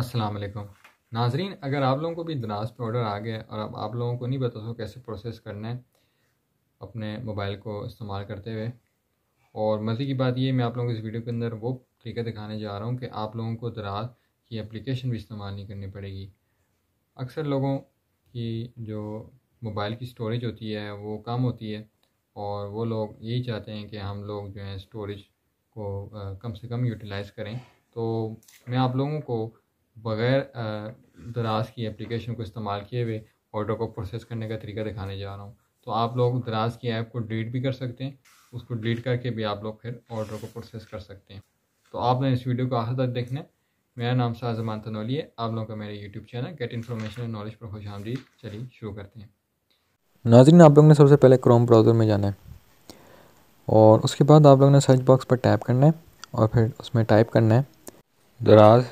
अस्सलाम वालेकुम नाजरीन अगर आप लोगों को भी दराज पे ऑर्डर आ गया और अब आप लोगों को नहीं बता सको कैसे प्रोसेस करना है अपने मोबाइल को इस्तेमाल करते हुए और मज़े की बात ये मैं आप लोगों को इस वीडियो के अंदर वो तरीका दिखाने जा रहा हूँ कि आप लोगों को दराज की एप्लीकेशन भी इस्तेमाल नहीं करनी पड़ेगी अक्सर लोगों की जो मोबाइल की स्टोरेज होती है वो कम होती है और वो लोग यही चाहते हैं कि हम लोग जो है स्टोरेज को कम से कम यूटिलाइज़ करें तो मैं आप लोगों को बग़ैर दराज की एप्लीकेशन को इस्तेमाल किए हुए ऑर्डर को प्रोसेस करने का तरीका दिखाने जा रहा हूँ तो आप लोग दराज की ऐप को डिलीट भी कर सकते हैं उसको डिलीट करके भी आप लोग फिर ऑर्डर को प्रोसेस कर सकते हैं तो आपने इस वीडियो को आखिर तक देखना है मेरा नाम शाहजमान तनौली है आप लोगों का मेरा YouTube channel get information and knowledge पर खुश आमदी चलिए शुरू करते हैं नाजरीन आप लोगों ने सबसे पहले क्रोम ब्राउज़र में जाना है और उसके बाद आप लोग ने सर्च बॉक्स पर टैप करना है और फिर उसमें टाइप करना है दराज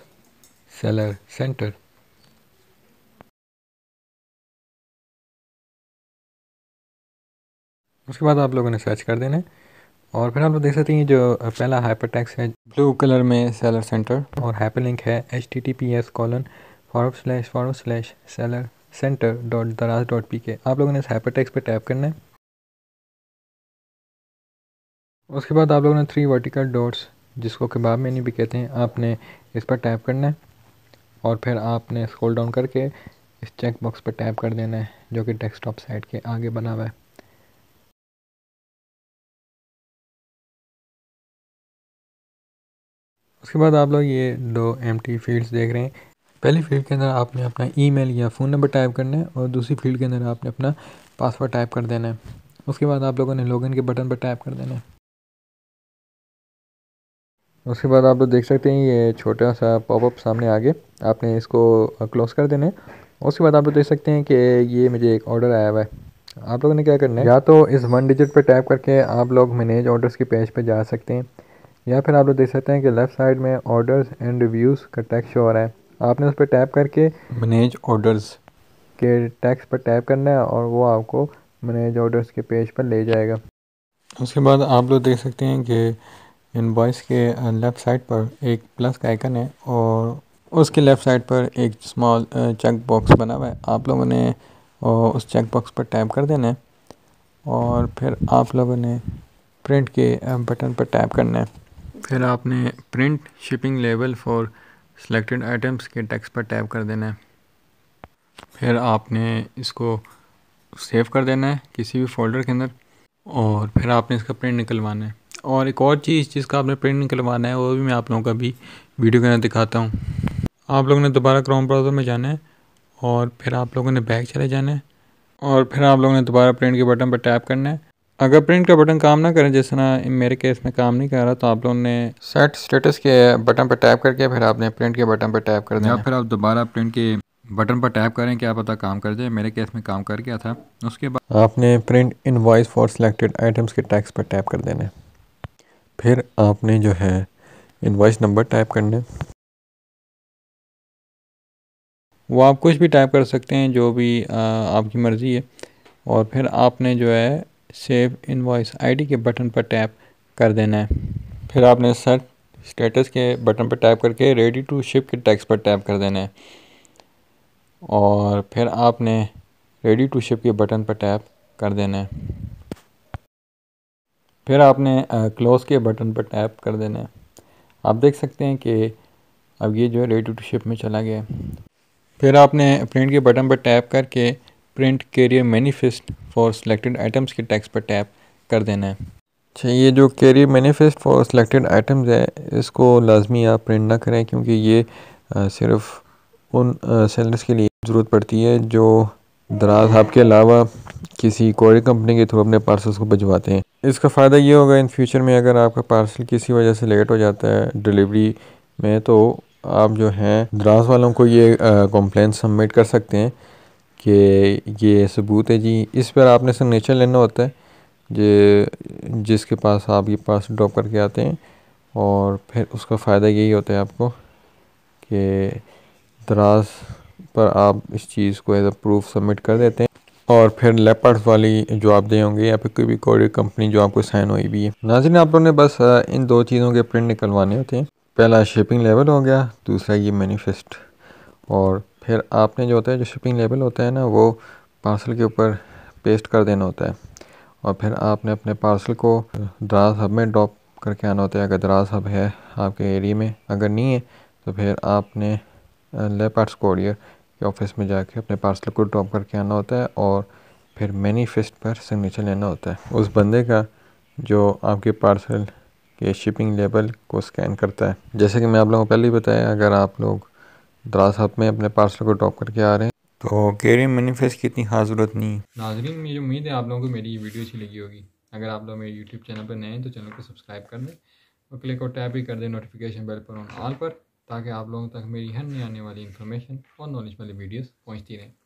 seller center उसके बाद आप लोगों ने सर्च कर देना है और फिर आप लोग देख सकते हैं जो पहला हाइपर टैक्स है ब्लू कलर में सेलर सेंटर और हाइपर लिंक है H T T P S colon for slash forward slash seller centre dot Daraz dot P K आप लोगों ने इस हाइपर टैक्स पर टैप करना है उसके बाद आप लोगों ने थ्री वर्टिकल डॉट्स जिसको कबाब मेन्यू भी कहते हैं आपने इस पर टैप करना है और फिर आपने स्क्रॉल डाउन करके इस चेक बॉक्स पर टैप कर देना है जो कि डेस्कटॉप साइट के आगे बना हुआ है उसके बाद आप लोग ये दो एम फील्ड्स देख रहे हैं पहली फील्ड के अंदर आपने अपना ईमेल या फ़ोन नंबर टाइप करना है और दूसरी फील्ड के अंदर आपने अपना पासवर्ड टाइप कर देना है उसके बाद आप लोगों ने लॉगिन के बटन पर टाइप कर देना है उसके बाद आप लोग देख सकते हैं ये छोटा सा पॉपअप सामने आ गया आपने इसको क्लोज़ कर देना है उसके बाद आप लोग देख सकते हैं कि ये मुझे एक ऑर्डर आया हुआ है आप लोगों ने क्या करना है या तो इस वन डिजिट पर टैप करके आप लोग मैनेज ऑर्डर्स की पेज पर पे जा सकते हैं या फिर आप लोग देख सकते हैं कि लेफ़्ट साइड में ऑर्डर्स एंड रिव्यूज़ का टैक्स शो हो रहा है आपने उस पर टैप करके मैनेज ऑर्डर्स के टैक्स पर टैप करना है और वो आपको मैनेज ऑर्डर्स के पेज पर ले जाएगा उसके बाद आप लोग देख सकते हैं कि इन के लेफ़्ट साइड पर एक प्लस का आइकन है और उसके लेफ्ट साइड पर एक स्मॉल चेक बॉक्स बना हुआ है आप लोगों ने उस चेक बॉक्स पर टैप कर देना है और फिर आप लोगों ने प्रिंट के बटन पर टैप करना है फिर आपने प्रिंट शिपिंग लेवल फॉर सिलेक्टेड आइटम्स के टैक्स पर टैप कर देना है फिर आपने इसको सेव कर देना है किसी भी फोल्डर के अंदर और फिर आपने इसका प्रिंट निकलवाना है और एक और चीज़ जिसका आपने प्रिंट निकलवाना है वो भी मैं आप लोगों का भी वीडियो के अंदर दिखाता हूँ आप लोगों ने दोबारा क्रोम ब्राउज़र में जाना है और फिर आप लोगों ने बैक चले जाना है और फिर आप लोगों ने दोबारा प्रिंट के बटन पर टैप करना है अगर प्रिंट का बटन काम ना करें जिस तरह मेरे केस में काम नहीं कर रहा तो आप लोगों ने सेट स्टेटस के बटन पर टैप करके फिर आपने प्रिंट के बटन पर टैप कर दिया फिर आप दोबारा प्रिंट के बटन पर टैप करें क्या पता काम कर जाए मेरे केस में काम कर गया था उसके बाद आपने print invoice for selected items के टैक्स पर टैप कर देना फिर आपने जो है इनवॉइस नंबर टाइप करना है वो आप कुछ भी टाइप कर सकते हैं जो भी आपकी मर्ज़ी है और फिर आपने जो है सेव इनवॉइस आईडी के बटन पर टैप कर देना है फिर आपने सर्च स्टेटस के बटन पर टैप करके रेडी टू शिप के टैक्स पर टैप कर देना है और फिर आपने रेडी टू शिप के बटन पर टैप कर देना है फिर आपने क्लोज़ के बटन पर टैप कर देना है आप देख सकते हैं कि अब ये जो है रेडी टू शिप में चला गया फिर आपने प्रिंट के बटन पर टैप करके print carrier manifest for selected items के टैक्स पर टैप कर देना है अच्छा ये जो carrier manifest for selected items है इसको लाजमी आप प्रिंट ना करें क्योंकि ये सिर्फ उन सेलर्स के लिए ज़रूरत पड़ती है जो दराज आपके अलावा किसी कोरियर कंपनी के थ्रू अपने पार्सल्स को भिजवाते हैं इसका फ़ायदा ये होगा इन फ्यूचर में अगर आपका पार्सल किसी वजह से लेट हो जाता है डिलीवरी में तो आप जो हैं द्रास वालों को ये कंप्लेन सबमिट कर सकते हैं कि ये सबूत है जी इस पर आपने सिग्नेचर लेना होता है जे जिसके पास आप ये पास ड्रॉप करके आते हैं और फिर उसका फ़ायदा यही होता है आपको कि द्रास पर आप इस चीज़ को एज अ प्रूफ सबमिट कर देते हैं और फिर लेपर्ड वाली जो आप दे होंगे या फिर कोई भी कोरियर कंपनी जो आपको साइन हुई भी है नाजिन आप लोगों ने बस इन दो चीज़ों के प्रिंट निकलवाने होते हैं पहला शिपिंग लेवल हो गया दूसरा ये मैनिफेस्ट और फिर आपने जो होता है जो शिपिंग लेवल होता है ना वो पार्सल के ऊपर पेस्ट कर देना होता है और फिर आपने अपने पार्सल को द्रास हब में ड्रॉप करके आना होता है अगर द्रास हब है आपके एरिए में अगर नहीं है तो फिर आपने लेपार्ट्स कोरियर के ऑफिस में जाके अपने पार्सल को ड्रॉप करके आना होता है और फिर मैनीफेस्ट पर सिग्नेचर लेना होता है उस बंदे का जो आपके पार्सल के शिपिंग लेबल को स्कैन करता है जैसे कि मैं आप लोगों को पहले ही बताया अगर आप लोग दराज हाथ में अपने पार्सल को ड्रॉप करके आ रहे हैं तो कैरियर मैनिफेस्ट की इतनी खास ज़रूरत नहीं है नाजरीन मुझे उम्मीद है आप लोगों को मेरी ये वीडियो अच्छी लगी होगी अगर आप लोग मेरे यूट्यूब चैनल पर नए हैं तो चैनल को सब्सक्राइब कर दें और क्लिक और टैप भी कर दें नोटिफिकेशन बेल पर ऑन ऑल पर ताकि आप लोगों तक मेरी हर नहीं आने वाली इन्फॉर्मेशन और नॉलेज वाली वीडियोज़ पहुँचती रहें